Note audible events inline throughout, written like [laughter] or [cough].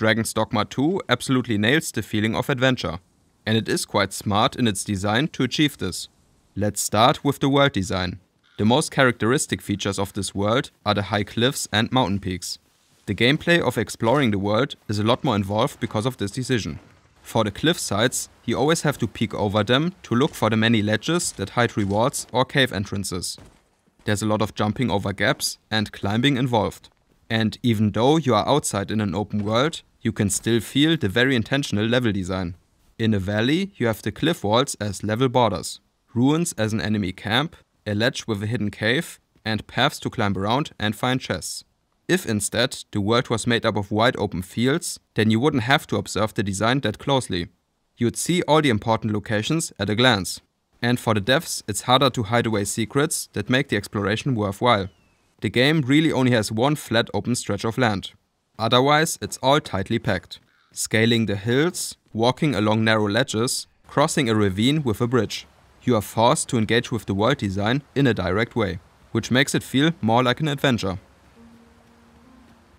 Dragon's Dogma 2 absolutely nails the feeling of adventure, and it is quite smart in its design to achieve this. Let's start with the world design. The most characteristic features of this world are the high cliffs and mountain peaks. The gameplay of exploring the world is a lot more involved because of this decision. For the cliff sides, you always have to peek over them to look for the many ledges that hide rewards or cave entrances. There's a lot of jumping over gaps and climbing involved. And even though you are outside in an open world, you can still feel the very intentional level design. In a valley, you have the cliff walls as level borders, ruins as an enemy camp, a ledge with a hidden cave, and paths to climb around and find chests. If instead the world was made up of wide open fields, then you wouldn't have to observe the design that closely. You'd see all the important locations at a glance. And for the devs, it's harder to hide away secrets that make the exploration worthwhile. The game really only has one flat open stretch of land, Otherwise, it's all tightly packed. Scaling the hills, walking along narrow ledges, crossing a ravine with a bridge. You are forced to engage with the world design in a direct way, which makes it feel more like an adventure.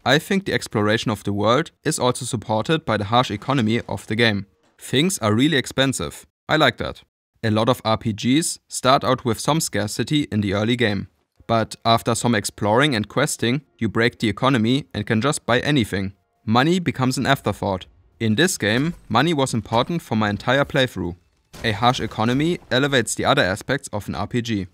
I think the exploration of the world is also supported by the harsh economy of the game. Things are really expensive. I like that. A lot of RPGs start out with some scarcity in the early game. But after some exploring and questing, you break the economy and can just buy anything. Money becomes an afterthought. In this game, money was important for my entire playthrough. A harsh economy elevates the other aspects of an RPG.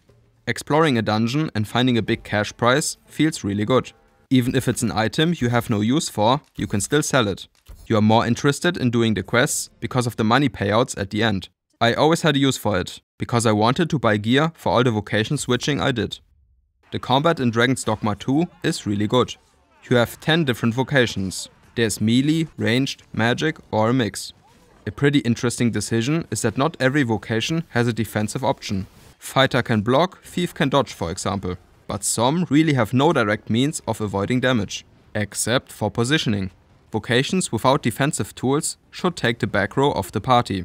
Exploring a dungeon and finding a big cash prize feels really good. Even if it's an item you have no use for, you can still sell it. You are more interested in doing the quests because of the money payouts at the end. I always had a use for it, because I wanted to buy gear for all the vocation switching I did. The combat in Dragon's Dogma 2 is really good. You have 10 different vocations. There's melee, ranged, magic or a mix. A pretty interesting decision is that not every vocation has a defensive option. Fighter can block, thief can dodge for example. But some really have no direct means of avoiding damage. Except for positioning. Vocations without defensive tools should take the back row of the party.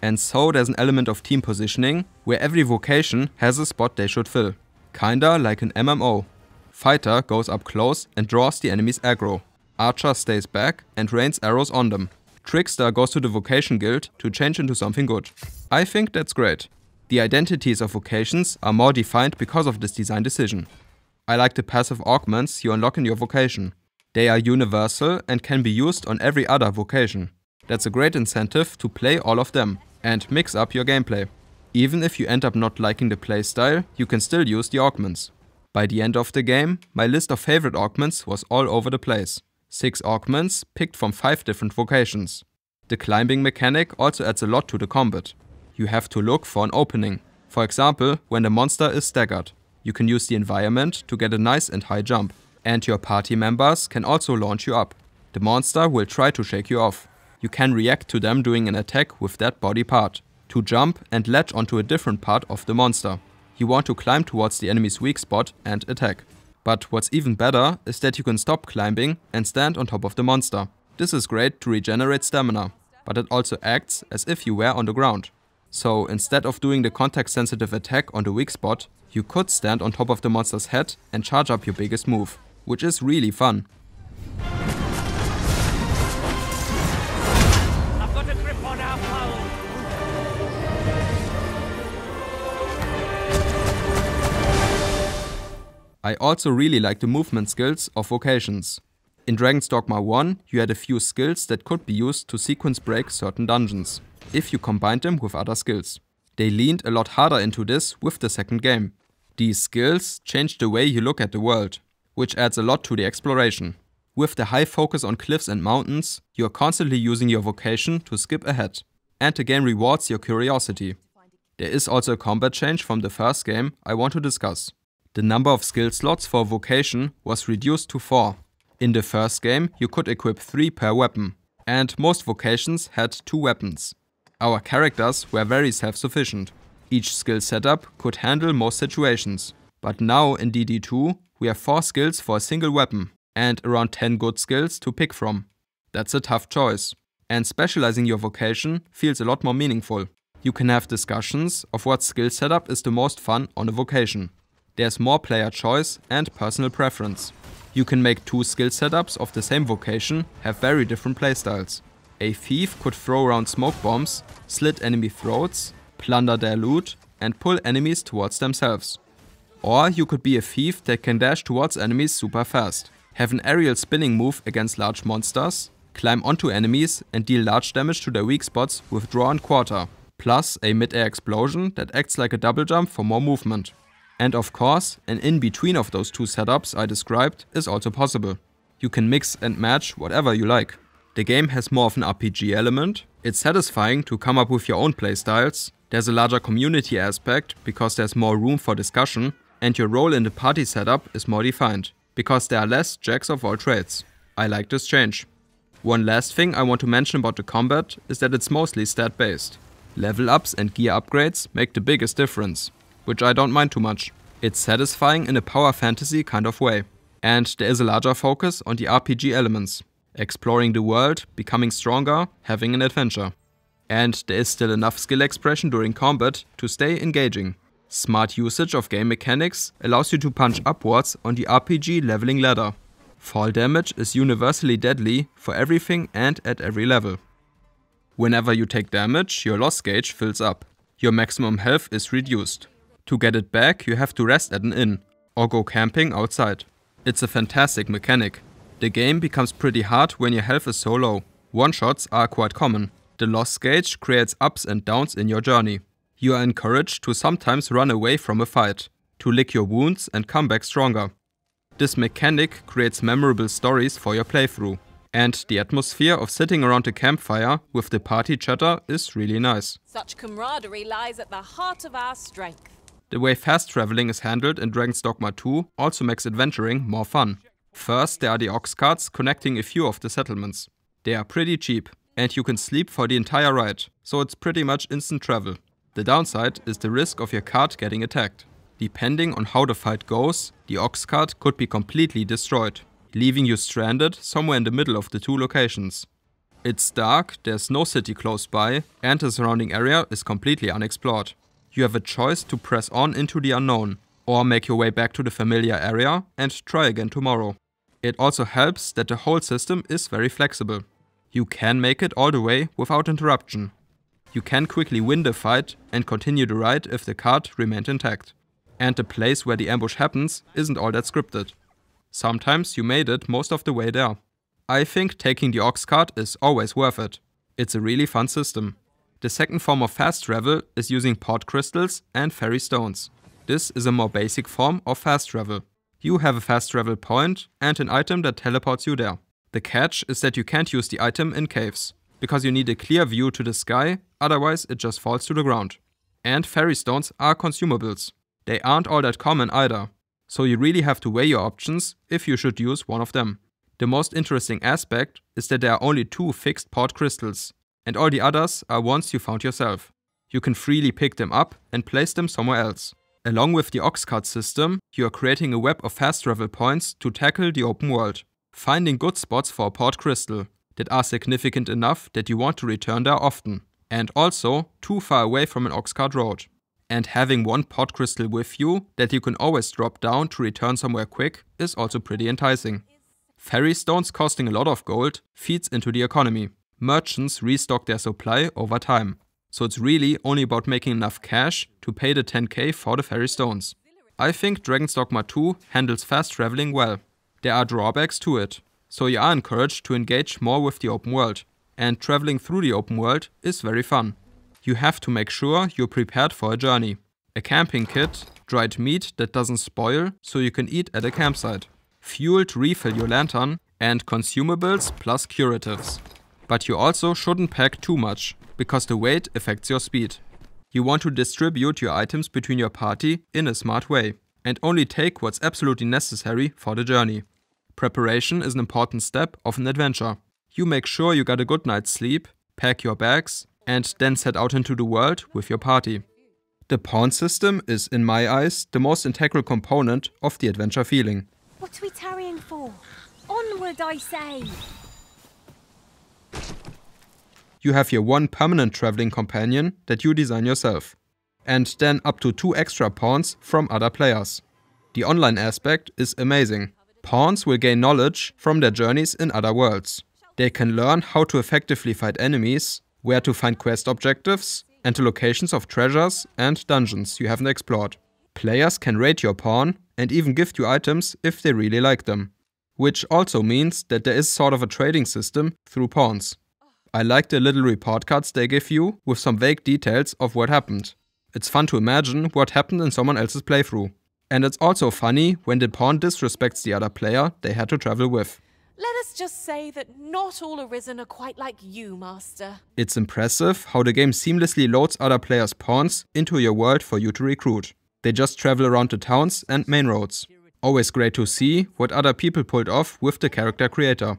And so there's an element of team positioning, where every vocation has a spot they should fill. Kinda like an MMO. Fighter goes up close and draws the enemy's aggro. Archer stays back and rains arrows on them. Trickster goes to the Vocation Guild to change into something good. I think that's great. The identities of vocations are more defined because of this design decision. I like the passive augments you unlock in your vocation. They are universal and can be used on every other vocation. That's a great incentive to play all of them and mix up your gameplay. Even if you end up not liking the playstyle, you can still use the augments. By the end of the game, my list of favorite augments was all over the place. Six augments picked from five different vocations. The climbing mechanic also adds a lot to the combat. You have to look for an opening, for example when the monster is staggered. You can use the environment to get a nice and high jump. And your party members can also launch you up. The monster will try to shake you off. You can react to them doing an attack with that body part to jump and latch onto a different part of the monster. You want to climb towards the enemy's weak spot and attack. But what's even better is that you can stop climbing and stand on top of the monster. This is great to regenerate stamina, but it also acts as if you were on the ground. So instead of doing the contact sensitive attack on the weak spot, you could stand on top of the monster's head and charge up your biggest move, which is really fun. I also really like the movement skills of vocations. In Dragon's Dogma 1, you had a few skills that could be used to sequence break certain dungeons, if you combined them with other skills. They leaned a lot harder into this with the second game. These skills change the way you look at the world, which adds a lot to the exploration. With the high focus on cliffs and mountains, you are constantly using your vocation to skip ahead, and the game rewards your curiosity. There is also a combat change from the first game I want to discuss. The number of skill slots for vocation was reduced to 4. In the first game, you could equip 3 per weapon, and most vocations had 2 weapons. Our characters were very self-sufficient. Each skill setup could handle most situations. But now in DD2, we have 4 skills for a single weapon, and around 10 good skills to pick from. That's a tough choice. And specializing your vocation feels a lot more meaningful. You can have discussions of what skill setup is the most fun on a vocation. There's more player choice and personal preference. You can make two skill setups of the same vocation have very different playstyles. A thief could throw around smoke bombs, slit enemy throats, plunder their loot, and pull enemies towards themselves. Or you could be a thief that can dash towards enemies super fast, have an aerial spinning move against large monsters, climb onto enemies and deal large damage to their weak spots with draw and quarter, plus a mid-air explosion that acts like a double jump for more movement. And of course, an in-between of those two setups I described is also possible. You can mix and match whatever you like. The game has more of an RPG element, it's satisfying to come up with your own playstyles, there's a larger community aspect because there's more room for discussion, and your role in the party setup is more defined, because there are less jacks of all trades. I like this change. One last thing I want to mention about the combat is that it's mostly stat based. Level ups and gear upgrades make the biggest difference which I don't mind too much. It's satisfying in a power fantasy kind of way. And there is a larger focus on the RPG elements. Exploring the world, becoming stronger, having an adventure. And there is still enough skill expression during combat to stay engaging. Smart usage of game mechanics allows you to punch upwards on the RPG leveling ladder. Fall damage is universally deadly for everything and at every level. Whenever you take damage, your loss gauge fills up. Your maximum health is reduced. To get it back, you have to rest at an inn or go camping outside. It's a fantastic mechanic. The game becomes pretty hard when your health is so low. One-shots are quite common. The loss gauge creates ups and downs in your journey. You are encouraged to sometimes run away from a fight, to lick your wounds and come back stronger. This mechanic creates memorable stories for your playthrough. And the atmosphere of sitting around a campfire with the party chatter is really nice. Such camaraderie lies at the heart of our strength. The way fast traveling is handled in Dragon's Dogma 2 also makes adventuring more fun. First, there are the ox carts connecting a few of the settlements. They are pretty cheap, and you can sleep for the entire ride, so it's pretty much instant travel. The downside is the risk of your cart getting attacked. Depending on how the fight goes, the ox cart could be completely destroyed, leaving you stranded somewhere in the middle of the two locations. It's dark, there's no city close by, and the surrounding area is completely unexplored you have a choice to press on into the unknown, or make your way back to the familiar area and try again tomorrow. It also helps that the whole system is very flexible. You can make it all the way without interruption. You can quickly win the fight and continue the ride if the card remained intact. And the place where the ambush happens isn't all that scripted. Sometimes you made it most of the way there. I think taking the Ox card is always worth it. It's a really fun system. The second form of fast travel is using port crystals and fairy stones. This is a more basic form of fast travel. You have a fast travel point and an item that teleports you there. The catch is that you can't use the item in caves, because you need a clear view to the sky, otherwise it just falls to the ground. And fairy stones are consumables. They aren't all that common either, so you really have to weigh your options if you should use one of them. The most interesting aspect is that there are only two fixed port crystals, and all the others are ones you found yourself. You can freely pick them up and place them somewhere else. Along with the Oxcart system, you are creating a web of fast travel points to tackle the open world. Finding good spots for a port crystal that are significant enough that you want to return there often, and also too far away from an Oxcart road. And having one pot crystal with you that you can always drop down to return somewhere quick is also pretty enticing. Ferry stones costing a lot of gold feeds into the economy, merchants restock their supply over time. So it's really only about making enough cash to pay the 10k for the fairy stones. I think Dragon's Dogma 2 handles fast traveling well. There are drawbacks to it, so you are encouraged to engage more with the open world, and traveling through the open world is very fun. You have to make sure you're prepared for a journey. A camping kit, dried meat that doesn't spoil so you can eat at a campsite, fuel to refill your lantern, and consumables plus curatives. But you also shouldn't pack too much, because the weight affects your speed. You want to distribute your items between your party in a smart way and only take what's absolutely necessary for the journey. Preparation is an important step of an adventure. You make sure you got a good night's sleep, pack your bags, and then set out into the world with your party. The pawn system is, in my eyes, the most integral component of the adventure feeling. What are we tarrying for? Onward, I say! You have here one permanent traveling companion that you design yourself, and then up to two extra pawns from other players. The online aspect is amazing. Pawns will gain knowledge from their journeys in other worlds. They can learn how to effectively fight enemies, where to find quest objectives, and the locations of treasures and dungeons you haven't explored. Players can rate your pawn and even gift you items if they really like them which also means that there is sort of a trading system through pawns. I like the little report cards they give you with some vague details of what happened. It's fun to imagine what happened in someone else's playthrough. And it's also funny when the pawn disrespects the other player they had to travel with. Let us just say that not all Arisen are quite like you, Master. It's impressive how the game seamlessly loads other players' pawns into your world for you to recruit. They just travel around the towns and main roads. Always great to see what other people pulled off with the character creator.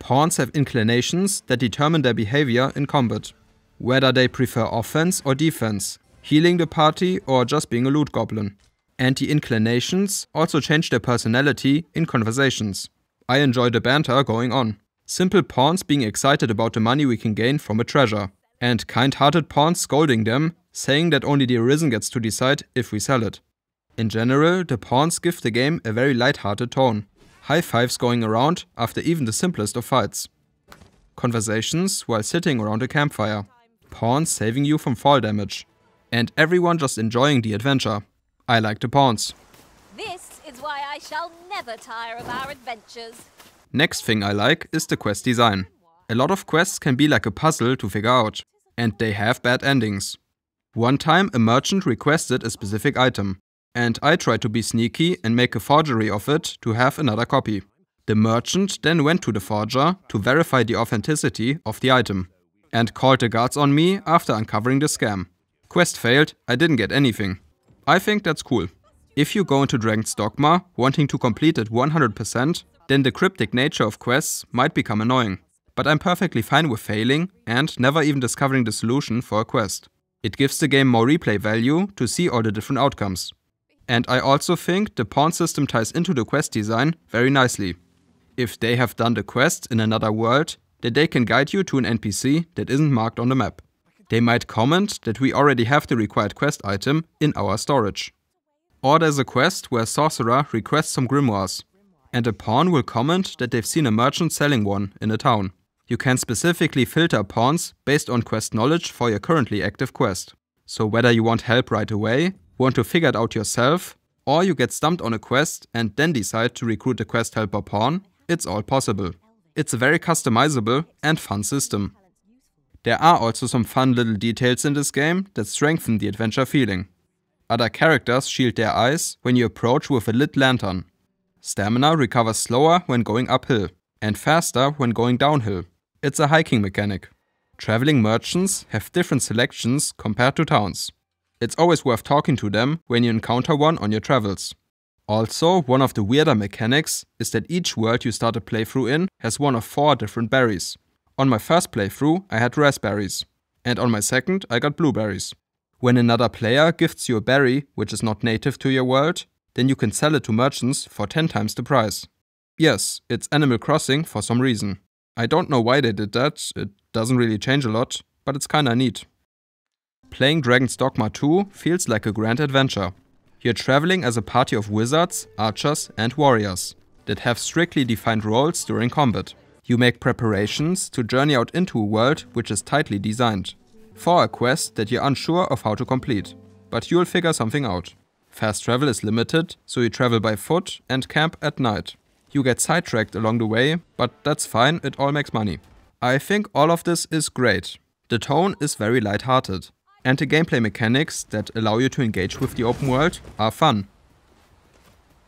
Pawns have inclinations that determine their behavior in combat. Whether they prefer offense or defense, healing the party or just being a loot goblin. And the inclinations also change their personality in conversations. I enjoy the banter going on. Simple pawns being excited about the money we can gain from a treasure. And kind-hearted pawns scolding them, saying that only the Arisen gets to decide if we sell it. In general, the pawns give the game a very light-hearted tone, high fives going around after even the simplest of fights. Conversations while sitting around a campfire, pawns saving you from fall damage, and everyone just enjoying the adventure. I like the pawns. This is why I shall never tire of our adventures. Next thing I like is the quest design. A lot of quests can be like a puzzle to figure out, and they have bad endings. One time a merchant requested a specific item, and I tried to be sneaky and make a forgery of it to have another copy. The merchant then went to the forger to verify the authenticity of the item and called the guards on me after uncovering the scam. Quest failed, I didn't get anything. I think that's cool. If you go into Dragon's Dogma wanting to complete it 100%, then the cryptic nature of quests might become annoying. But I'm perfectly fine with failing and never even discovering the solution for a quest. It gives the game more replay value to see all the different outcomes. And I also think the pawn system ties into the quest design very nicely. If they have done the quest in another world, then they can guide you to an NPC that isn't marked on the map. They might comment that we already have the required quest item in our storage. Or there's a quest where a sorcerer requests some grimoires, and a pawn will comment that they've seen a merchant selling one in a town. You can specifically filter pawns based on quest knowledge for your currently active quest. So whether you want help right away want to figure it out yourself, or you get stumped on a quest and then decide to recruit a quest helper pawn, it's all possible. It's a very customizable and fun system. There are also some fun little details in this game that strengthen the adventure feeling. Other characters shield their eyes when you approach with a lit lantern. Stamina recovers slower when going uphill, and faster when going downhill. It's a hiking mechanic. Traveling merchants have different selections compared to towns. It's always worth talking to them when you encounter one on your travels. Also, one of the weirder mechanics is that each world you start a playthrough in has one of four different berries. On my first playthrough, I had raspberries, and on my second, I got blueberries. When another player gifts you a berry which is not native to your world, then you can sell it to merchants for 10 times the price. Yes, it's Animal Crossing for some reason. I don't know why they did that, it doesn't really change a lot, but it's kinda neat. Playing Dragon's Dogma 2 feels like a grand adventure. You're traveling as a party of wizards, archers and warriors that have strictly defined roles during combat. You make preparations to journey out into a world which is tightly designed, for a quest that you're unsure of how to complete, but you'll figure something out. Fast travel is limited, so you travel by foot and camp at night. You get sidetracked along the way, but that's fine, it all makes money. I think all of this is great. The tone is very light-hearted, and the gameplay mechanics that allow you to engage with the open world are fun.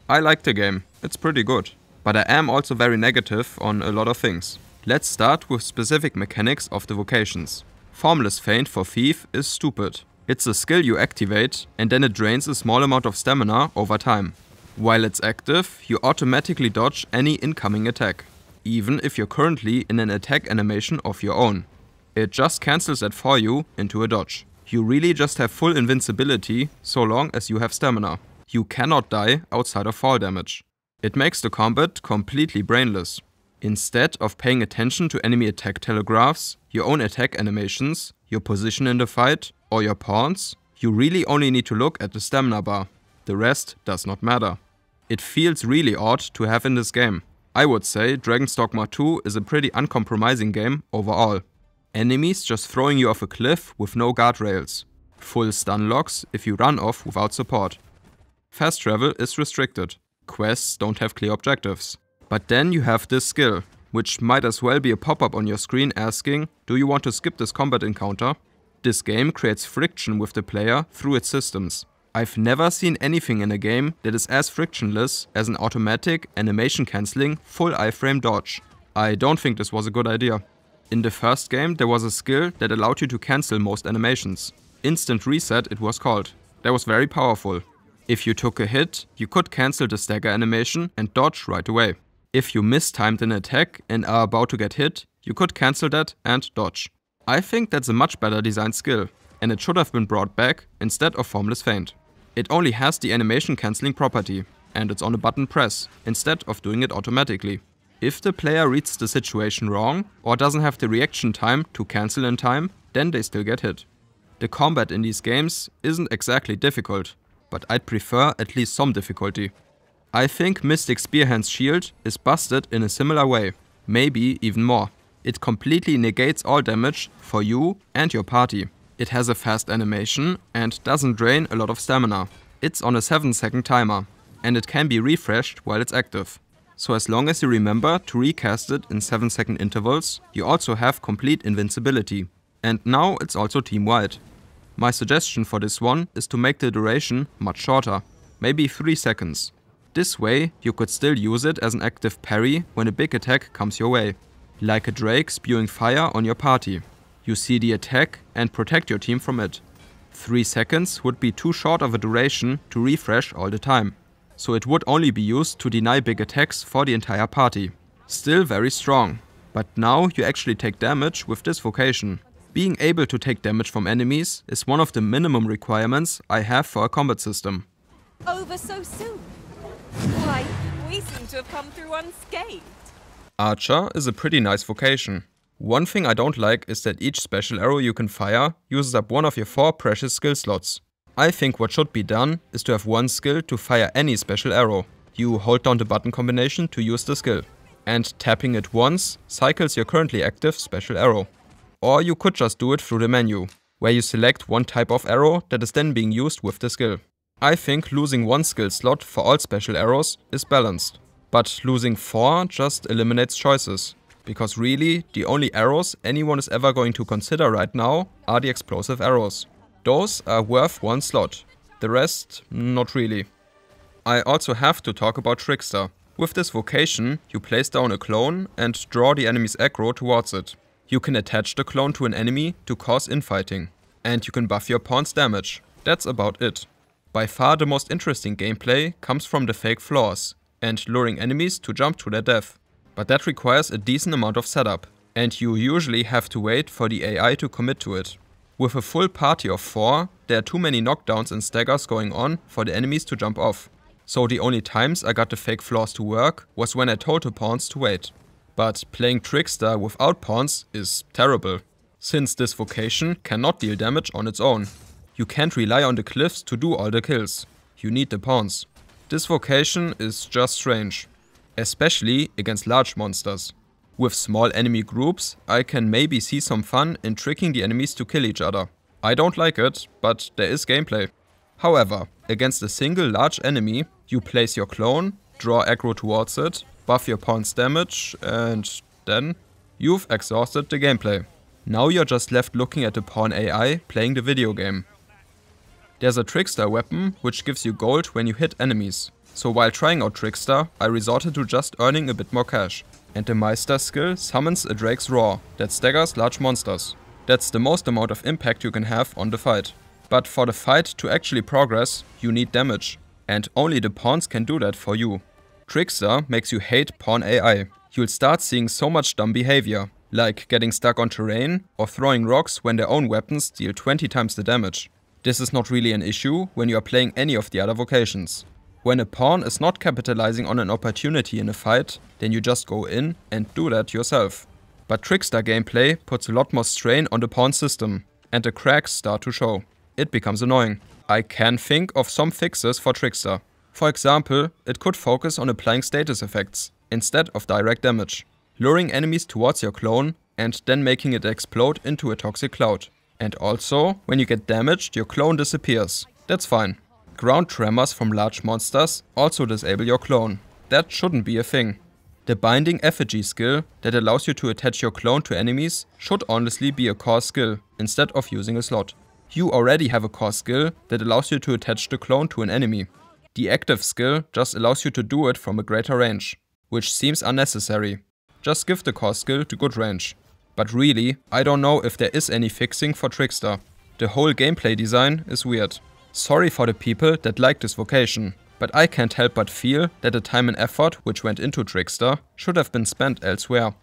I like the game, it's pretty good. But I am also very negative on a lot of things. Let's start with specific mechanics of the vocations. Formless Feint for Thief is stupid. It's a skill you activate and then it drains a small amount of stamina over time. While it's active, you automatically dodge any incoming attack, even if you're currently in an attack animation of your own. It just cancels that for you into a dodge. You really just have full invincibility so long as you have stamina. You cannot die outside of fall damage. It makes the combat completely brainless. Instead of paying attention to enemy attack telegraphs, your own attack animations, your position in the fight, or your pawns, you really only need to look at the stamina bar. The rest does not matter. It feels really odd to have in this game. I would say Dragon's Dogma 2 is a pretty uncompromising game overall. Enemies just throwing you off a cliff with no guardrails. Full stun locks if you run off without support. Fast travel is restricted. Quests don't have clear objectives. But then you have this skill, which might as well be a pop-up on your screen asking, do you want to skip this combat encounter? This game creates friction with the player through its systems. I've never seen anything in a game that is as frictionless as an automatic, animation cancelling, full iframe dodge. I don't think this was a good idea. In the first game, there was a skill that allowed you to cancel most animations. Instant Reset it was called. That was very powerful. If you took a hit, you could cancel the stagger animation and dodge right away. If you mistimed an attack and are about to get hit, you could cancel that and dodge. I think that's a much better design skill, and it should have been brought back instead of Formless Feint. It only has the animation cancelling property, and it's on a button press, instead of doing it automatically. If the player reads the situation wrong or doesn't have the reaction time to cancel in time, then they still get hit. The combat in these games isn't exactly difficult, but I'd prefer at least some difficulty. I think Mystic Spearhand's shield is busted in a similar way, maybe even more. It completely negates all damage for you and your party. It has a fast animation and doesn't drain a lot of stamina. It's on a 7 second timer, and it can be refreshed while it's active. So as long as you remember to recast it in 7 second intervals, you also have complete invincibility. And now it's also team wide. My suggestion for this one is to make the duration much shorter, maybe 3 seconds. This way you could still use it as an active parry when a big attack comes your way, like a drake spewing fire on your party. You see the attack and protect your team from it. 3 seconds would be too short of a duration to refresh all the time so it would only be used to deny big attacks for the entire party. Still very strong. But now you actually take damage with this vocation. Being able to take damage from enemies is one of the minimum requirements I have for a combat system. Over so soon? Why, we seem to have come through unscathed. Archer is a pretty nice vocation. One thing I don't like is that each special arrow you can fire uses up one of your four precious skill slots. I think what should be done is to have one skill to fire any special arrow. You hold down the button combination to use the skill. And tapping it once cycles your currently active special arrow. Or you could just do it through the menu, where you select one type of arrow that is then being used with the skill. I think losing one skill slot for all special arrows is balanced. But losing four just eliminates choices. Because really, the only arrows anyone is ever going to consider right now are the explosive arrows. Those are worth one slot. The rest, not really. I also have to talk about Trickster. With this vocation, you place down a clone and draw the enemy's aggro towards it. You can attach the clone to an enemy to cause infighting. And you can buff your pawn's damage. That's about it. By far the most interesting gameplay comes from the fake floors and luring enemies to jump to their death. But that requires a decent amount of setup, and you usually have to wait for the AI to commit to it. With a full party of 4, there are too many knockdowns and staggers going on for the enemies to jump off. So the only times I got the fake floors to work was when I told the pawns to wait. But playing Trickster without pawns is terrible, since this vocation cannot deal damage on its own. You can't rely on the cliffs to do all the kills. You need the pawns. This vocation is just strange, especially against large monsters. With small enemy groups, I can maybe see some fun in tricking the enemies to kill each other. I don't like it, but there is gameplay. However, against a single large enemy, you place your clone, draw aggro towards it, buff your pawn's damage, and then you've exhausted the gameplay. Now you're just left looking at the pawn AI playing the video game. There's a Trickster weapon which gives you gold when you hit enemies. So while trying out Trickster, I resorted to just earning a bit more cash and the Meister skill summons a Drake's Roar that staggers large monsters. That's the most amount of impact you can have on the fight. But for the fight to actually progress, you need damage, and only the pawns can do that for you. Trickster makes you hate pawn AI. You'll start seeing so much dumb behavior, like getting stuck on terrain or throwing rocks when their own weapons deal 20 times the damage. This is not really an issue when you are playing any of the other vocations, when a pawn is not capitalizing on an opportunity in a fight, then you just go in and do that yourself. But trickster gameplay puts a lot more strain on the pawn system, and the cracks start to show. It becomes annoying. I can think of some fixes for trickster. For example, it could focus on applying status effects, instead of direct damage, luring enemies towards your clone and then making it explode into a toxic cloud. And also, when you get damaged, your clone disappears. That's fine. Ground tremors from large monsters also disable your clone. That shouldn't be a thing. The Binding Effigy skill that allows you to attach your clone to enemies should honestly be a core skill instead of using a slot. You already have a core skill that allows you to attach the clone to an enemy. The active skill just allows you to do it from a greater range, which seems unnecessary. Just give the core skill to good range. But really, I don't know if there is any fixing for Trickster. The whole gameplay design is weird. Sorry for the people that like this vocation, but I can't help but feel that the time and effort which went into Trickster should have been spent elsewhere.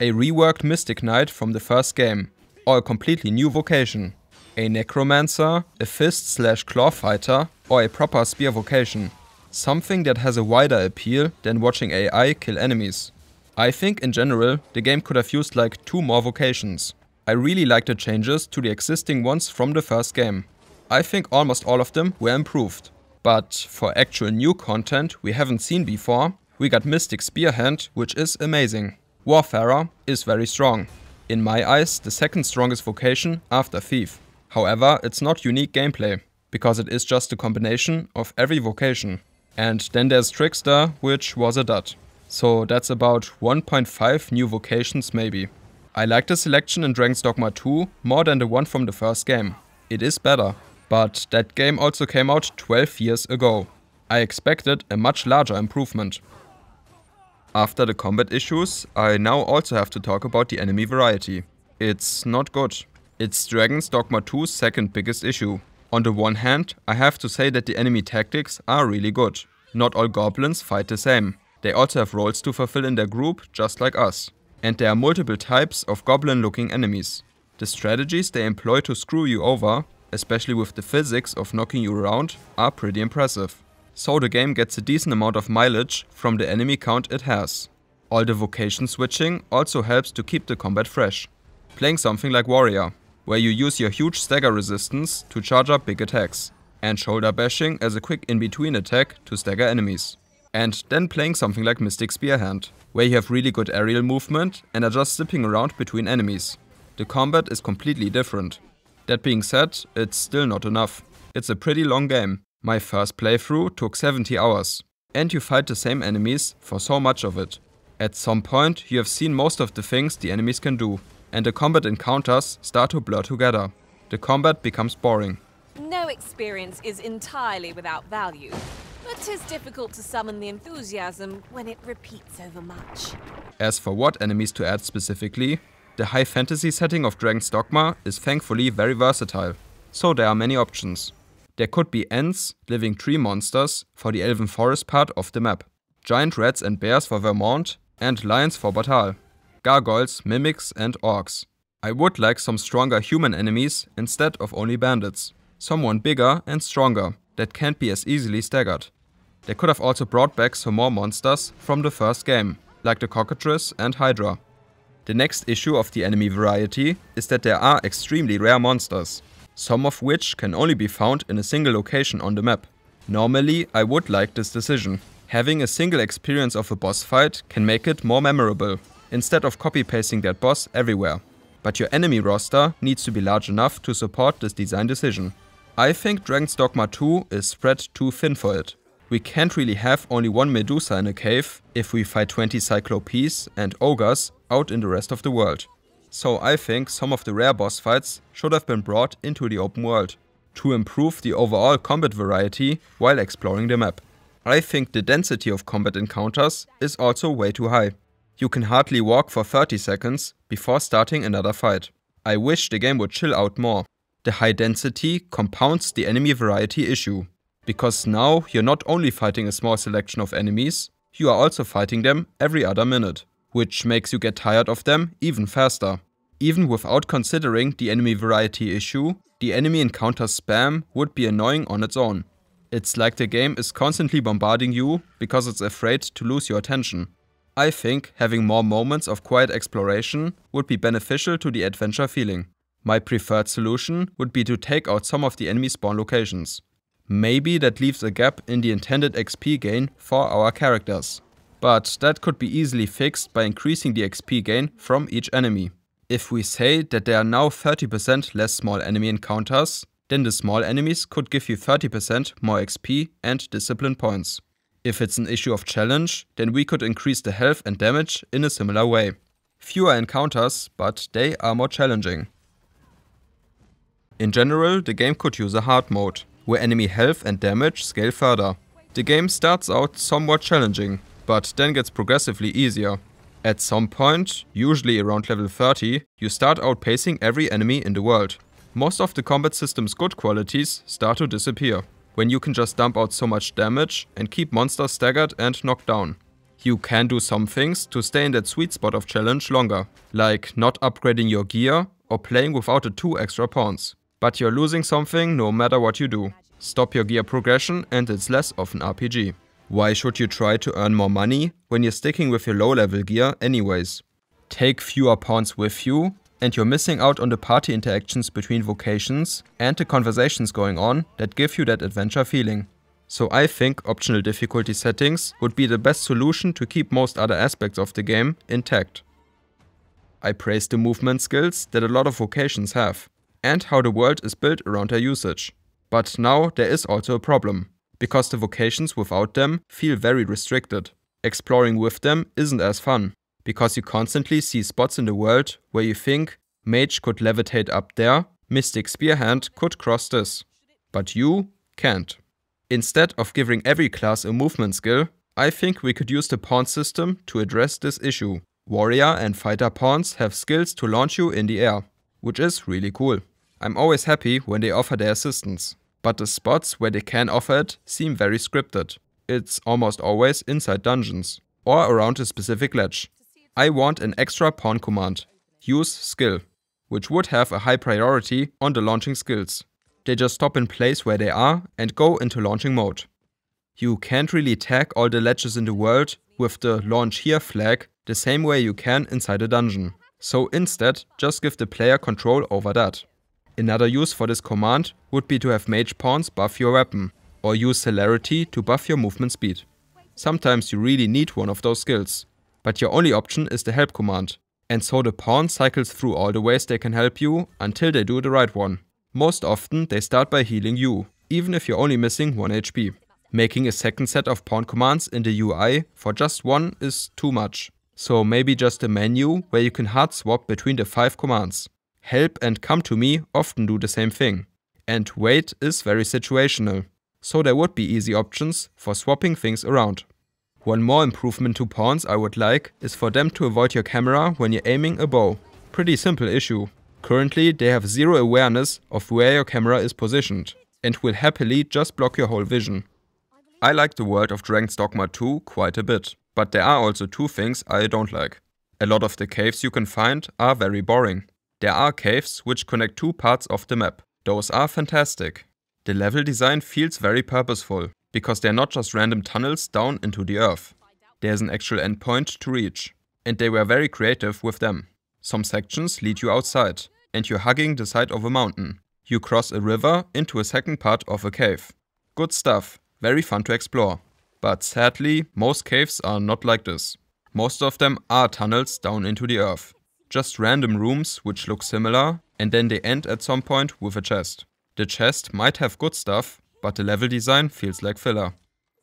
A reworked Mystic Knight from the first game, or a completely new vocation. A Necromancer, a Fist slash Claw Fighter, or a proper Spear vocation. Something that has a wider appeal than watching AI kill enemies. I think in general, the game could have used like two more vocations. I really like the changes to the existing ones from the first game. I think almost all of them were improved. But for actual new content we haven't seen before, we got Mystic Spearhand, which is amazing. Warfarer is very strong. In my eyes, the second strongest vocation after Thief. However, it's not unique gameplay, because it is just a combination of every vocation. And then there's Trickster, which was a dud. So that's about 1.5 new vocations maybe. I like the selection in Dragon's Dogma 2 more than the one from the first game. It is better. But that game also came out 12 years ago. I expected a much larger improvement. After the combat issues, I now also have to talk about the enemy variety. It's not good. It's Dragon's Dogma 2's second biggest issue. On the one hand, I have to say that the enemy tactics are really good. Not all goblins fight the same. They also have roles to fulfill in their group, just like us. And there are multiple types of goblin looking enemies. The strategies they employ to screw you over especially with the physics of knocking you around, are pretty impressive. So the game gets a decent amount of mileage from the enemy count it has. All the vocation switching also helps to keep the combat fresh. Playing something like Warrior, where you use your huge stagger resistance to charge up big attacks, and shoulder bashing as a quick in-between attack to stagger enemies. And then playing something like Mystic Spearhand, where you have really good aerial movement and are just zipping around between enemies. The combat is completely different, that being said, it's still not enough. It's a pretty long game. My first playthrough took 70 hours. And you fight the same enemies for so much of it. At some point, you have seen most of the things the enemies can do, and the combat encounters start to blur together. The combat becomes boring. No experience is entirely without value, but 'tis difficult to summon the enthusiasm when it repeats over much. As for what enemies to add specifically, the high fantasy setting of Dragon's Dogma is thankfully very versatile, so there are many options. There could be ants, living tree monsters, for the elven forest part of the map, giant rats and bears for Vermont, and lions for Batal, gargoyles, mimics and orcs. I would like some stronger human enemies instead of only bandits, someone bigger and stronger, that can't be as easily staggered. They could have also brought back some more monsters from the first game, like the cockatrice and hydra. The next issue of the enemy variety is that there are extremely rare monsters, some of which can only be found in a single location on the map. Normally, I would like this decision. Having a single experience of a boss fight can make it more memorable, instead of copy-pasting that boss everywhere. But your enemy roster needs to be large enough to support this design decision. I think Dragon's Dogma 2 is spread too thin for it. We can't really have only one Medusa in a cave if we fight 20 Cyclopes and Ogres out in the rest of the world. So I think some of the rare boss fights should have been brought into the open world, to improve the overall combat variety while exploring the map. I think the density of combat encounters is also way too high. You can hardly walk for 30 seconds before starting another fight. I wish the game would chill out more. The high density compounds the enemy variety issue, because now you're not only fighting a small selection of enemies, you are also fighting them every other minute which makes you get tired of them even faster. Even without considering the enemy variety issue, the enemy encounter spam would be annoying on its own. It's like the game is constantly bombarding you because it's afraid to lose your attention. I think having more moments of quiet exploration would be beneficial to the adventure feeling. My preferred solution would be to take out some of the enemy spawn locations. Maybe that leaves a gap in the intended XP gain for our characters. But that could be easily fixed by increasing the XP gain from each enemy. If we say that there are now 30% less small enemy encounters, then the small enemies could give you 30% more XP and discipline points. If it's an issue of challenge, then we could increase the health and damage in a similar way. Fewer encounters, but they are more challenging. In general, the game could use a hard mode, where enemy health and damage scale further. The game starts out somewhat challenging, but then gets progressively easier. At some point, usually around level 30, you start outpacing every enemy in the world. Most of the combat system's good qualities start to disappear, when you can just dump out so much damage and keep monsters staggered and knocked down. You can do some things to stay in that sweet spot of challenge longer, like not upgrading your gear or playing without the two extra pawns. But you're losing something no matter what you do. Stop your gear progression and it's less of an RPG. Why should you try to earn more money when you're sticking with your low level gear anyways? Take fewer pawns with you and you're missing out on the party interactions between vocations and the conversations going on that give you that adventure feeling. So I think optional difficulty settings would be the best solution to keep most other aspects of the game intact. I praise the movement skills that a lot of vocations have, and how the world is built around their usage. But now there is also a problem because the vocations without them feel very restricted. Exploring with them isn't as fun, because you constantly see spots in the world where you think mage could levitate up there, mystic spearhand could cross this. But you can't. Instead of giving every class a movement skill, I think we could use the pawn system to address this issue. Warrior and fighter pawns have skills to launch you in the air, which is really cool. I'm always happy when they offer their assistance but the spots where they can offer it seem very scripted. It's almost always inside dungeons, or around a specific ledge. I want an extra pawn command, use skill, which would have a high priority on the launching skills. They just stop in place where they are and go into launching mode. You can't really tag all the ledges in the world with the launch here flag the same way you can inside a dungeon. So instead, just give the player control over that. Another use for this command would be to have mage pawns buff your weapon, or use celerity to buff your movement speed. Sometimes you really need one of those skills, but your only option is the help command, and so the pawn cycles through all the ways they can help you until they do the right one. Most often they start by healing you, even if you're only missing 1 HP. Making a second set of pawn commands in the UI for just one is too much. So maybe just a menu where you can hard swap between the 5 commands help and come to me often do the same thing. And wait is very situational, so there would be easy options for swapping things around. One more improvement to pawns I would like is for them to avoid your camera when you're aiming a bow. Pretty simple issue. Currently they have zero awareness of where your camera is positioned and will happily just block your whole vision. I like the world of Dragon's Dogma 2 quite a bit, but there are also two things I don't like. A lot of the caves you can find are very boring. There are caves which connect two parts of the map. Those are fantastic. The level design feels very purposeful, because they're not just random tunnels down into the earth. There's an actual endpoint to reach. And they were very creative with them. Some sections lead you outside, and you're hugging the side of a mountain. You cross a river into a second part of a cave. Good stuff, very fun to explore. But sadly, most caves are not like this. Most of them are tunnels down into the earth just random rooms which look similar, and then they end at some point with a chest. The chest might have good stuff, but the level design feels like filler.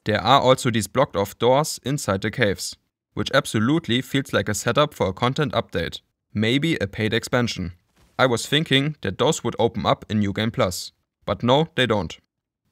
There are also these blocked off doors inside the caves, which absolutely feels like a setup for a content update, maybe a paid expansion. I was thinking that those would open up in New Game Plus, but no, they don't.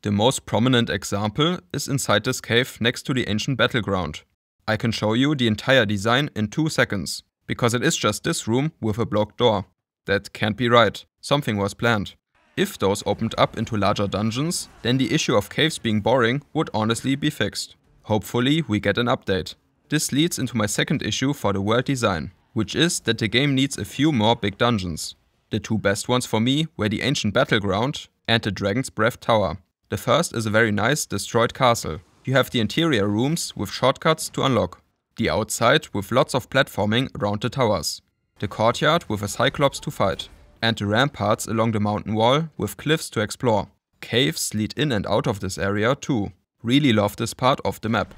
The most prominent example is inside this cave next to the ancient battleground. I can show you the entire design in 2 seconds, because it is just this room with a blocked door. That can't be right. Something was planned. If those opened up into larger dungeons, then the issue of caves being boring would honestly be fixed. Hopefully we get an update. This leads into my second issue for the world design, which is that the game needs a few more big dungeons. The two best ones for me were the Ancient Battleground and the Dragon's Breath Tower. The first is a very nice destroyed castle. You have the interior rooms with shortcuts to unlock the outside with lots of platforming around the towers, the courtyard with a cyclops to fight, and the ramparts along the mountain wall with cliffs to explore. Caves lead in and out of this area too. Really love this part of the map.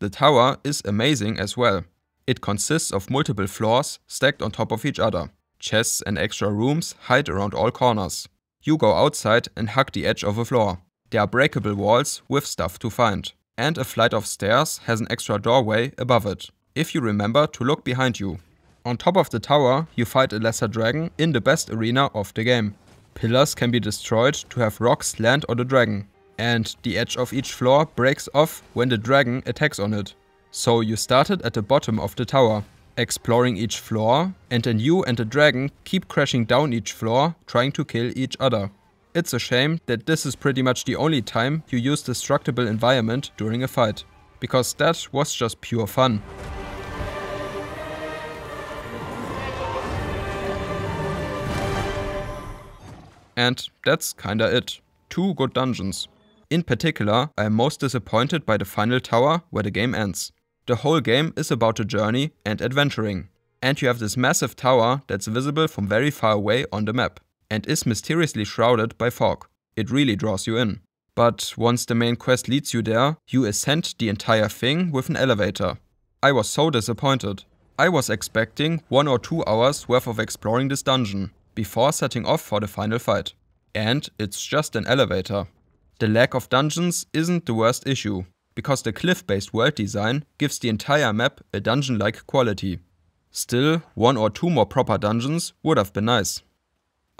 The tower is amazing as well. It consists of multiple floors stacked on top of each other. Chests and extra rooms hide around all corners. You go outside and hug the edge of a floor. There are breakable walls with stuff to find and a flight of stairs has an extra doorway above it, if you remember to look behind you. On top of the tower, you fight a lesser dragon in the best arena of the game. Pillars can be destroyed to have rocks land on the dragon, and the edge of each floor breaks off when the dragon attacks on it. So you started at the bottom of the tower, exploring each floor, and then you and the dragon keep crashing down each floor, trying to kill each other. It's a shame that this is pretty much the only time you use destructible environment during a fight, because that was just pure fun. And that's kinda it. Two good dungeons. In particular, I am most disappointed by the final tower where the game ends. The whole game is about a journey and adventuring. And you have this massive tower that's visible from very far away on the map and is mysteriously shrouded by fog. It really draws you in. But once the main quest leads you there, you ascend the entire thing with an elevator. I was so disappointed. I was expecting one or two hours worth of exploring this dungeon before setting off for the final fight. And it's just an elevator. The lack of dungeons isn't the worst issue, because the cliff-based world design gives the entire map a dungeon-like quality. Still, one or two more proper dungeons would have been nice.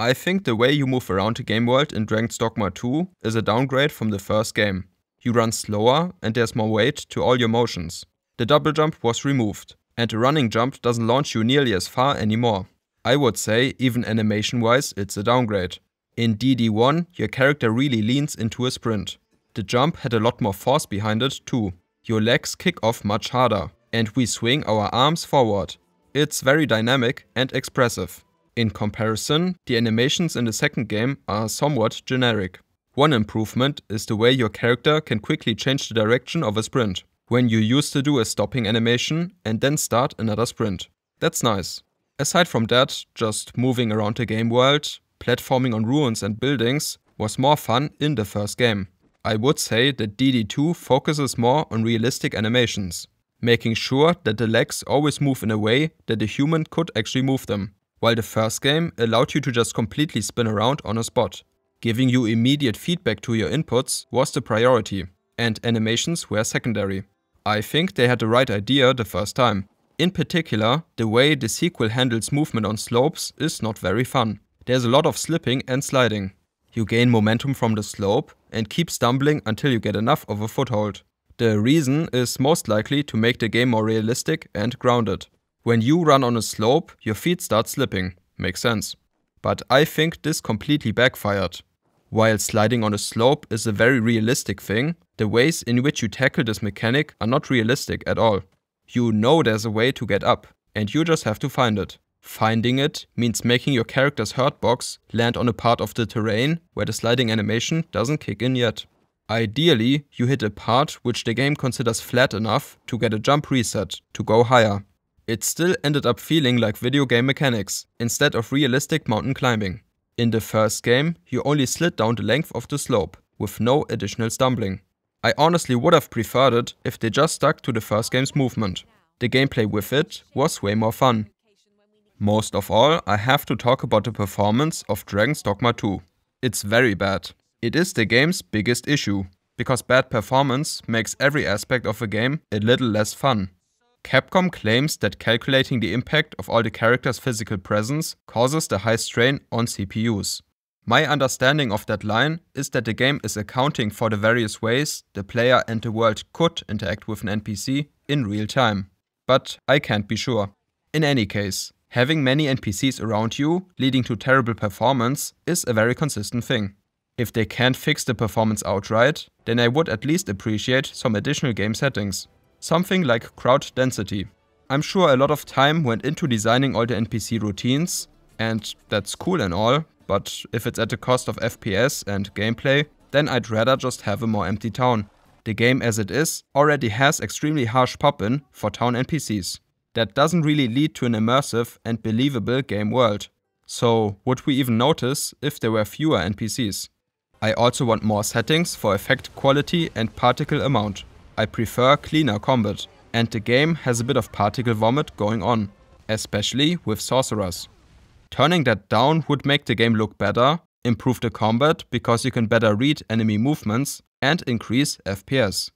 I think the way you move around the game world in Dragon's Dogma 2 is a downgrade from the first game. You run slower and there's more weight to all your motions. The double jump was removed, and the running jump doesn't launch you nearly as far anymore. I would say, even animation wise, it's a downgrade. In DD1, your character really leans into a sprint. The jump had a lot more force behind it too. Your legs kick off much harder, and we swing our arms forward. It's very dynamic and expressive. In comparison, the animations in the second game are somewhat generic. One improvement is the way your character can quickly change the direction of a sprint, when you used to do a stopping animation and then start another sprint. That's nice. Aside from that, just moving around the game world, platforming on ruins and buildings was more fun in the first game. I would say that DD2 focuses more on realistic animations, making sure that the legs always move in a way that a human could actually move them while the first game allowed you to just completely spin around on a spot. Giving you immediate feedback to your inputs was the priority, and animations were secondary. I think they had the right idea the first time. In particular, the way the sequel handles movement on slopes is not very fun. There's a lot of slipping and sliding. You gain momentum from the slope and keep stumbling until you get enough of a foothold. The reason is most likely to make the game more realistic and grounded. When you run on a slope, your feet start slipping. Makes sense. But I think this completely backfired. While sliding on a slope is a very realistic thing, the ways in which you tackle this mechanic are not realistic at all. You know there's a way to get up, and you just have to find it. Finding it means making your character's hurtbox land on a part of the terrain where the sliding animation doesn't kick in yet. Ideally, you hit a part which the game considers flat enough to get a jump reset to go higher. It still ended up feeling like video game mechanics, instead of realistic mountain climbing. In the first game, you only slid down the length of the slope, with no additional stumbling. I honestly would have preferred it if they just stuck to the first game's movement. The gameplay with it was way more fun. Most of all, I have to talk about the performance of Dragon's Dogma 2. It's very bad. It is the game's biggest issue, because bad performance makes every aspect of a game a little less fun. Capcom claims that calculating the impact of all the characters' physical presence causes the high strain on CPUs. My understanding of that line is that the game is accounting for the various ways the player and the world could interact with an NPC in real time. But I can't be sure. In any case, having many NPCs around you, leading to terrible performance, is a very consistent thing. If they can't fix the performance outright, then I would at least appreciate some additional game settings. Something like crowd density. I'm sure a lot of time went into designing all the NPC routines, and that's cool and all, but if it's at the cost of FPS and gameplay, then I'd rather just have a more empty town. The game as it is already has extremely harsh pop-in for town NPCs. That doesn't really lead to an immersive and believable game world. So would we even notice if there were fewer NPCs? I also want more settings for effect quality and particle amount. I prefer cleaner combat, and the game has a bit of particle vomit going on, especially with sorcerers. Turning that down would make the game look better, improve the combat because you can better read enemy movements, and increase FPS.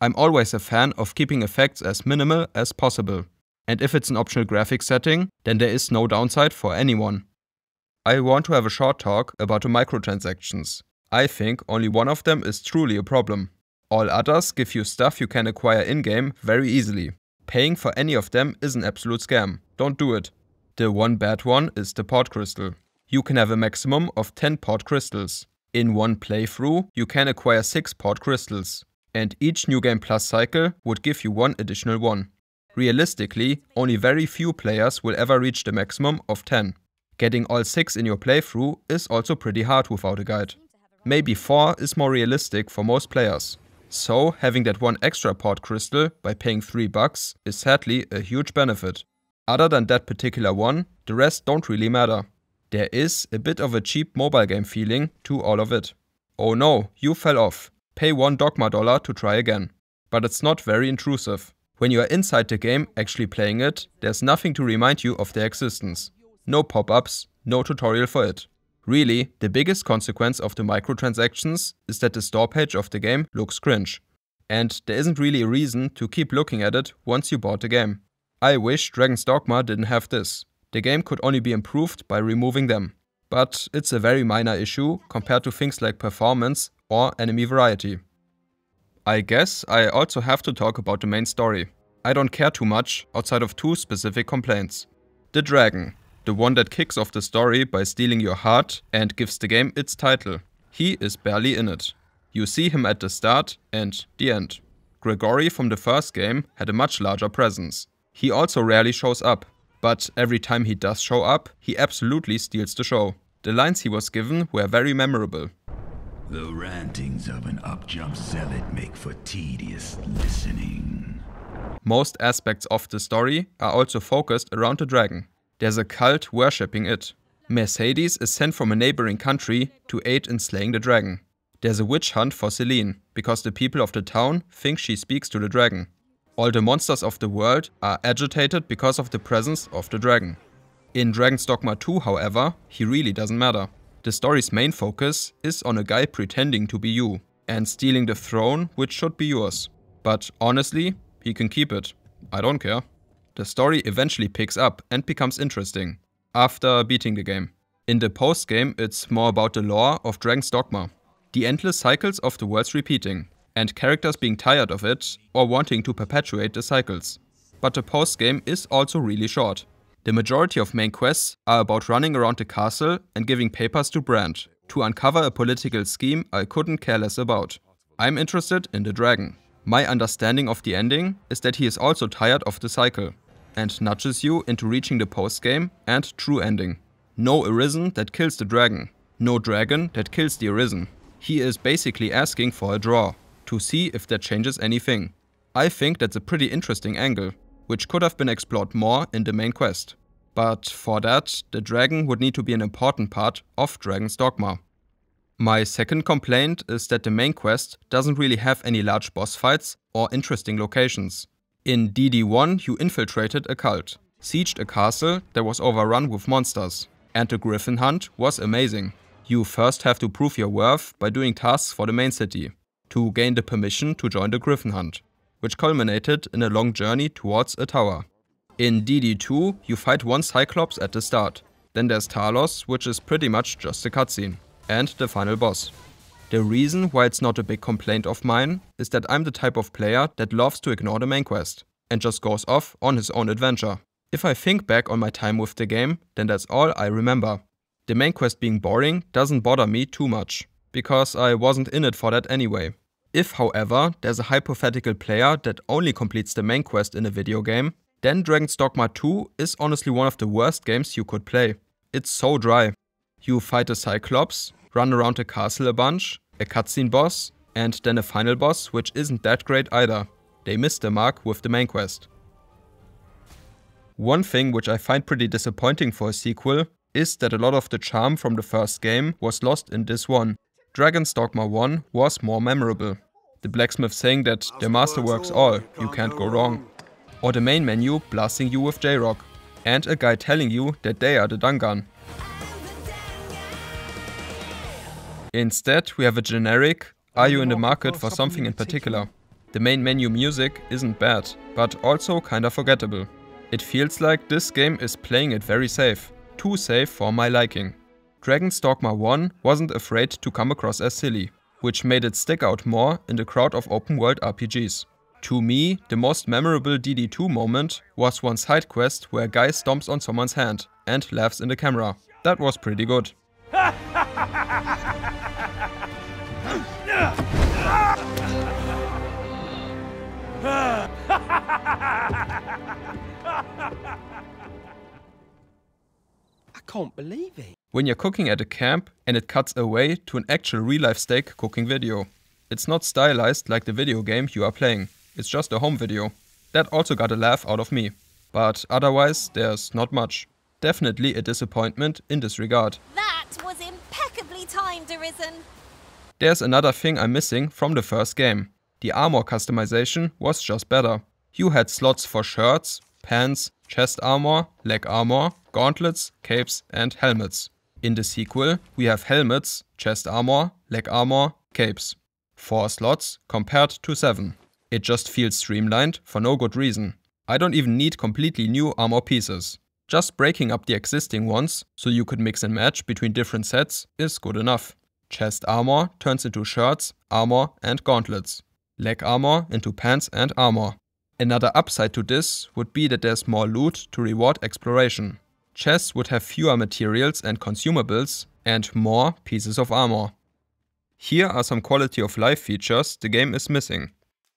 I'm always a fan of keeping effects as minimal as possible, and if it's an optional graphic setting, then there is no downside for anyone. I want to have a short talk about the microtransactions. I think only one of them is truly a problem. All others give you stuff you can acquire in-game very easily. Paying for any of them is an absolute scam. Don't do it. The one bad one is the Port Crystal. You can have a maximum of 10 Port Crystals. In one playthrough, you can acquire 6 Port Crystals. And each New Game Plus cycle would give you one additional one. Realistically, only very few players will ever reach the maximum of 10. Getting all 6 in your playthrough is also pretty hard without a guide. Maybe 4 is more realistic for most players. So having that one extra pod crystal by paying 3 bucks is sadly a huge benefit. Other than that particular one, the rest don't really matter. There is a bit of a cheap mobile game feeling to all of it. Oh no, you fell off. Pay one Dogma dollar to try again. But it's not very intrusive. When you are inside the game actually playing it, there's nothing to remind you of their existence. No pop-ups, no tutorial for it. Really, the biggest consequence of the microtransactions is that the store page of the game looks cringe. And there isn't really a reason to keep looking at it once you bought the game. I wish Dragon's Dogma didn't have this. The game could only be improved by removing them. But it's a very minor issue compared to things like performance or enemy variety. I guess I also have to talk about the main story. I don't care too much outside of two specific complaints. The dragon the one that kicks off the story by stealing your heart and gives the game its title. He is barely in it. You see him at the start and the end. Gregory from the first game had a much larger presence. He also rarely shows up, but every time he does show up, he absolutely steals the show. The lines he was given were very memorable. The rantings of an upjump zealot make for tedious listening. Most aspects of the story are also focused around the dragon. There's a cult worshipping it. Mercedes is sent from a neighboring country to aid in slaying the dragon. There's a witch hunt for Selene, because the people of the town think she speaks to the dragon. All the monsters of the world are agitated because of the presence of the dragon. In Dragon's Dogma 2, however, he really doesn't matter. The story's main focus is on a guy pretending to be you and stealing the throne which should be yours. But honestly, he can keep it. I don't care the story eventually picks up and becomes interesting after beating the game. In the post-game, it's more about the lore of Dragon's Dogma, the endless cycles of the world's repeating, and characters being tired of it or wanting to perpetuate the cycles. But the post-game is also really short. The majority of main quests are about running around the castle and giving papers to Brand, to uncover a political scheme I couldn't care less about. I'm interested in the dragon. My understanding of the ending is that he is also tired of the cycle and nudges you into reaching the postgame and true ending. No Arisen that kills the dragon, no dragon that kills the Arisen. He is basically asking for a draw, to see if that changes anything. I think that's a pretty interesting angle, which could have been explored more in the main quest. But for that, the dragon would need to be an important part of Dragon's Dogma. My second complaint is that the main quest doesn't really have any large boss fights or interesting locations. In DD1 you infiltrated a cult, sieged a castle that was overrun with monsters, and the griffin hunt was amazing. You first have to prove your worth by doing tasks for the main city, to gain the permission to join the griffin hunt, which culminated in a long journey towards a tower. In DD2 you fight one cyclops at the start, then there's Talos which is pretty much just a cutscene and the final boss. The reason why it's not a big complaint of mine is that I'm the type of player that loves to ignore the main quest and just goes off on his own adventure. If I think back on my time with the game, then that's all I remember. The main quest being boring doesn't bother me too much, because I wasn't in it for that anyway. If, however, there's a hypothetical player that only completes the main quest in a video game, then Dragon's Dogma 2 is honestly one of the worst games you could play. It's so dry you fight a Cyclops, run around a castle a bunch, a cutscene boss, and then a final boss, which isn't that great either. They missed the mark with the main quest. One thing which I find pretty disappointing for a sequel is that a lot of the charm from the first game was lost in this one. Dragon's Dogma 1 was more memorable. The blacksmith saying that the master works all, you can't go wrong. Or the main menu blasting you with J-Rock. And a guy telling you that they are the Dungan. Instead, we have a generic, are you in the market for something in particular? The main menu music isn't bad, but also kinda forgettable. It feels like this game is playing it very safe, too safe for my liking. Dragon's Dogma 1 wasn't afraid to come across as silly, which made it stick out more in the crowd of open world RPGs. To me, the most memorable DD2 moment was one side quest where a guy stomps on someone's hand and laughs in the camera. That was pretty good. [laughs] I can't believe it. When you're cooking at a camp and it cuts away to an actual real-life steak cooking video. It's not stylized like the video game you are playing. It's just a home video. That also got a laugh out of me. But otherwise, there's not much. Definitely a disappointment in this regard. That was impeccably timed, Arisen. There's another thing I'm missing from the first game. The armor customization was just better. You had slots for shirts, pants, chest armor, leg armor, gauntlets, capes and helmets. In the sequel, we have helmets, chest armor, leg armor, capes. 4 slots compared to 7. It just feels streamlined for no good reason. I don't even need completely new armor pieces. Just breaking up the existing ones, so you could mix and match between different sets, is good enough. Chest armor turns into shirts, armor and gauntlets leg armor into pants and armor. Another upside to this would be that there's more loot to reward exploration. Chests would have fewer materials and consumables and more pieces of armor. Here are some quality of life features the game is missing.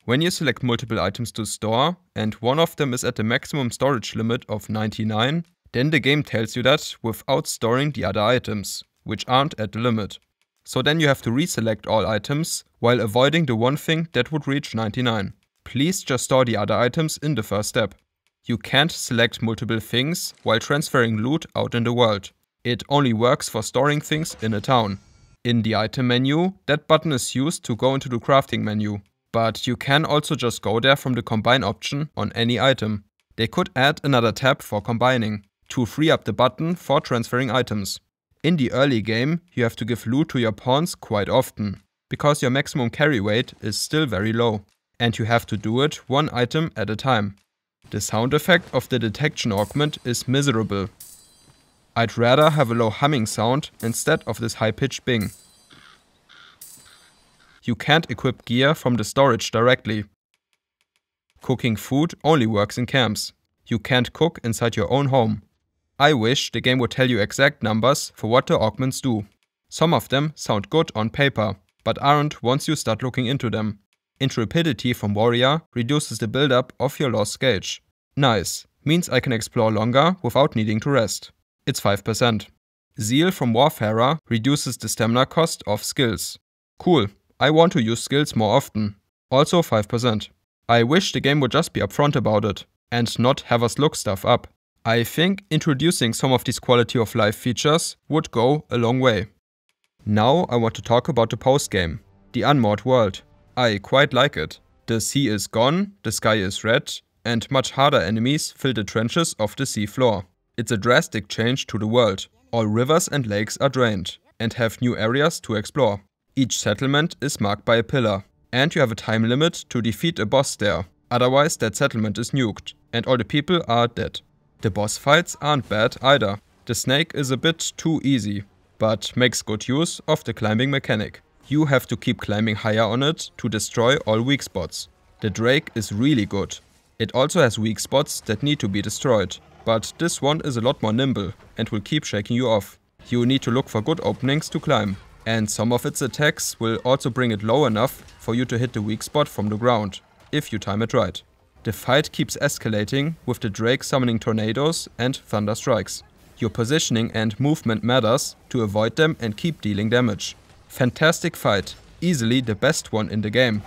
When you select multiple items to store and one of them is at the maximum storage limit of 99, then the game tells you that without storing the other items, which aren't at the limit. So then you have to reselect all items while avoiding the one thing that would reach 99. Please just store the other items in the first step. You can't select multiple things while transferring loot out in the world. It only works for storing things in a town. In the item menu, that button is used to go into the crafting menu, but you can also just go there from the combine option on any item. They could add another tab for combining, to free up the button for transferring items. In the early game, you have to give loot to your pawns quite often, because your maximum carry weight is still very low, and you have to do it one item at a time. The sound effect of the detection augment is miserable. I'd rather have a low humming sound instead of this high-pitched bing. You can't equip gear from the storage directly. Cooking food only works in camps. You can't cook inside your own home. I wish the game would tell you exact numbers for what the augments do. Some of them sound good on paper, but aren't once you start looking into them. Intrepidity from Warrior reduces the buildup of your lost gauge. Nice, means I can explore longer without needing to rest. It's 5%. Zeal from Warfarer reduces the stamina cost of skills. Cool, I want to use skills more often. Also 5%. I wish the game would just be upfront about it, and not have us look stuff up. I think introducing some of these quality of life features would go a long way. Now I want to talk about the postgame, the unmoored world. I quite like it. The sea is gone, the sky is red, and much harder enemies fill the trenches of the sea floor. It's a drastic change to the world. All rivers and lakes are drained and have new areas to explore. Each settlement is marked by a pillar, and you have a time limit to defeat a boss there. Otherwise, that settlement is nuked, and all the people are dead. The boss fights aren't bad either. The snake is a bit too easy, but makes good use of the climbing mechanic. You have to keep climbing higher on it to destroy all weak spots. The drake is really good. It also has weak spots that need to be destroyed, but this one is a lot more nimble and will keep shaking you off. You need to look for good openings to climb, and some of its attacks will also bring it low enough for you to hit the weak spot from the ground, if you time it right. The fight keeps escalating, with the Drake summoning tornadoes and thunder strikes. Your positioning and movement matters to avoid them and keep dealing damage. Fantastic fight, easily the best one in the game.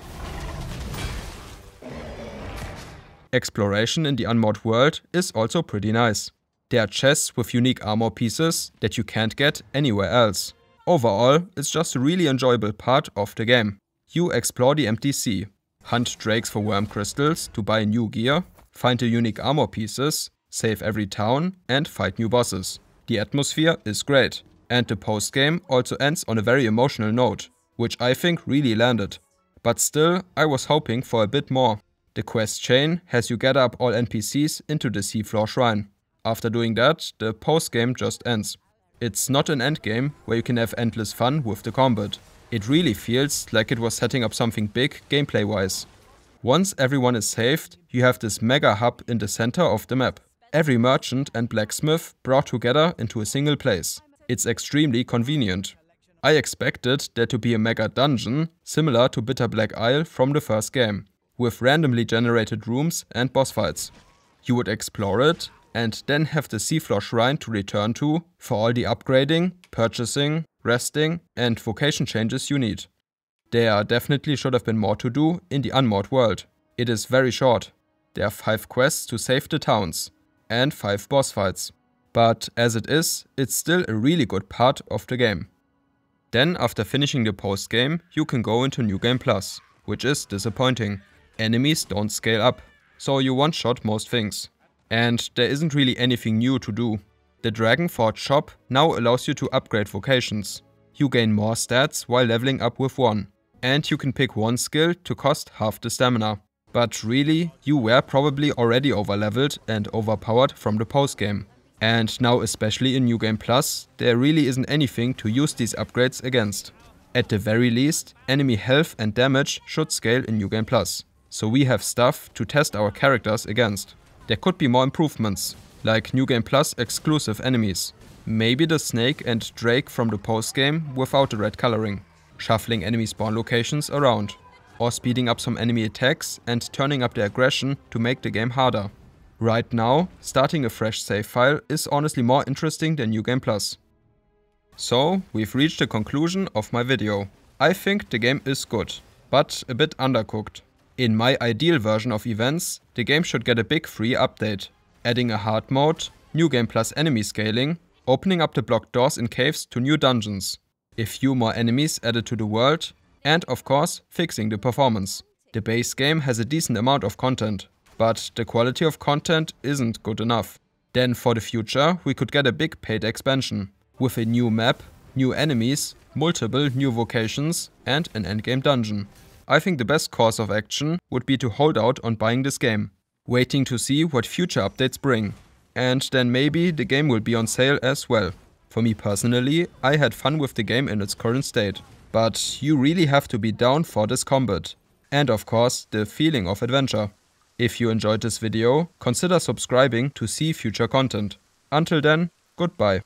Exploration in the unmod world is also pretty nice. There are chests with unique armor pieces that you can't get anywhere else. Overall, it's just a really enjoyable part of the game. You explore the empty sea, hunt drakes for worm crystals to buy new gear, find the unique armor pieces, save every town, and fight new bosses. The atmosphere is great, and the postgame also ends on a very emotional note, which I think really landed. But still, I was hoping for a bit more. The quest chain has you gather up all NPCs into the seafloor shrine. After doing that, the postgame just ends. It's not an endgame where you can have endless fun with the combat. It really feels like it was setting up something big gameplay wise. Once everyone is saved, you have this mega hub in the center of the map. Every merchant and blacksmith brought together into a single place. It's extremely convenient. I expected there to be a mega dungeon, similar to Bitter Black Isle from the first game, with randomly generated rooms and boss fights. You would explore it and then have the seafloor shrine to return to for all the upgrading, purchasing, resting, and vocation changes you need. There definitely should have been more to do in the unmod world. It is very short. There are 5 quests to save the towns, and 5 boss fights. But as it is, it's still a really good part of the game. Then after finishing the post game, you can go into New Game Plus, which is disappointing. Enemies don't scale up, so you one-shot most things. And there isn't really anything new to do. The Dragonforge shop now allows you to upgrade vocations. You gain more stats while leveling up with one, and you can pick one skill to cost half the stamina. But really, you were probably already overleveled and overpowered from the postgame. And now especially in New Game Plus, there really isn't anything to use these upgrades against. At the very least, enemy health and damage should scale in New Game Plus, so we have stuff to test our characters against. There could be more improvements, like New Game Plus exclusive enemies. Maybe the Snake and Drake from the postgame without the red coloring. Shuffling enemy spawn locations around. Or speeding up some enemy attacks and turning up their aggression to make the game harder. Right now, starting a fresh save file is honestly more interesting than New Game Plus. So, we've reached the conclusion of my video. I think the game is good, but a bit undercooked. In my ideal version of events, the game should get a big free update adding a hard mode, new game plus enemy scaling, opening up the blocked doors in caves to new dungeons, a few more enemies added to the world, and of course, fixing the performance. The base game has a decent amount of content, but the quality of content isn't good enough. Then for the future, we could get a big paid expansion, with a new map, new enemies, multiple new vocations, and an endgame dungeon. I think the best course of action would be to hold out on buying this game waiting to see what future updates bring. And then maybe the game will be on sale as well. For me personally, I had fun with the game in its current state. But you really have to be down for this combat. And of course, the feeling of adventure. If you enjoyed this video, consider subscribing to see future content. Until then, goodbye.